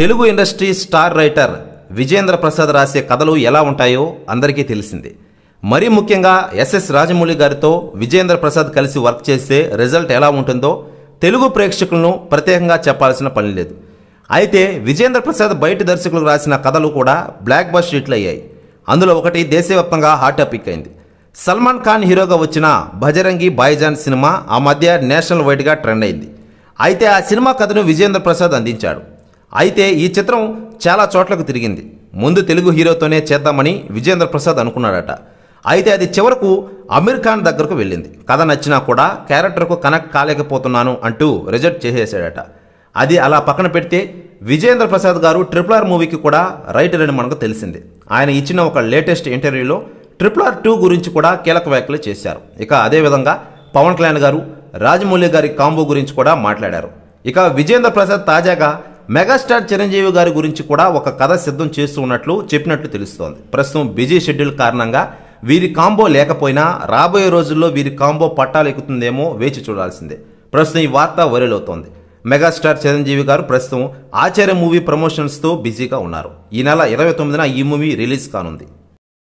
Telugu industry star writer Vijendra Prasad రాసే కథలు ఎలా ఉంటాయో అందరికీ తెలిసింది మరీ ముఖ్యంగా ఎస్ఎస్ రాజమౌళి గారితో విజేంద్ర ప్రసాద్ కలిసి వర్క్ చేస్తే రిజల్ట్ ఎలా ఉంటుందో తెలుగు ప్రేక్షకులను ప్రత్యేకంగా చెప్పాల్సిన పని లేదు అయితే విజేంద్ర ప్రసాద్ బయట దర్శకులకు రాసిన కథలు కూడా బ్లాక్ బస్ హిట్లు అయ్యాయి అందులో ఒకటి దేశవ్యాప్తంగా హాట్ టాపిక్ అయింది సల్మాన్ ఖాన్ హీరోగా వచ్చిన భజరంగి బాయ్జాన్ సినిమా ఆ మధ్య నేషనల్ వైడ్గా ట్రెండ్ అయింది అయితే ఆ సినిమా కథను విజేంద్ర ప్రసాద్ అందించాడు అయితే ఈ చిత్రం చాలా చోట్లకు తిరిగింది ముందు తెలుగు హీరోతోనే చేద్దామని విజేంద్ర ప్రసాద్ అనుకున్నాడట అయితే అది చివరకు అమీర్ ఖాన్ దగ్గరకు వెళ్ళింది కథ నచ్చినా కూడా క్యారెక్టర్కు కనెక్ట్ కాలేకపోతున్నాను అంటూ రిజెక్ట్ చేసేసాడట అది అలా పక్కన పెడితే విజేంద్ర ప్రసాద్ గారు ట్రిపుల్ ఆర్ మూవీకి కూడా రైటర్ అని మనకు తెలిసింది ఆయన ఇచ్చిన ఒక లేటెస్ట్ ఇంటర్వ్యూలో ట్రిపుల్ ఆర్ టూ గురించి కూడా కీలక వ్యాఖ్యలు చేశారు ఇక అదేవిధంగా పవన్ కళ్యాణ్ గారు రాజమౌళి గారి కాంబో గురించి కూడా మాట్లాడారు ఇక విజేంద్ర ప్రసాద్ తాజాగా మెగాస్టార్ చిరంజీవి గారి గురించి కూడా ఒక కథ సిద్ధం చేస్తూ ఉన్నట్లు చెప్పినట్లు తెలుస్తోంది ప్రస్తుతం బిజీ షెడ్యూల్ కారణంగా వీరి కాంబో లేకపోయినా రాబోయే రోజుల్లో వీరి కాంబో పట్టాలు ఎక్కుతుందేమో వేచి చూడాల్సిందే ప్రస్తుతం ఈ వార్త అవుతోంది మెగాస్టార్ చిరంజీవి గారు ప్రస్తుతం ఆచార్య మూవీ ప్రమోషన్స్తో బిజీగా ఉన్నారు ఈ నెల ఇరవై తొమ్మిదిన ఈ మూవీ రిలీజ్ కానుంది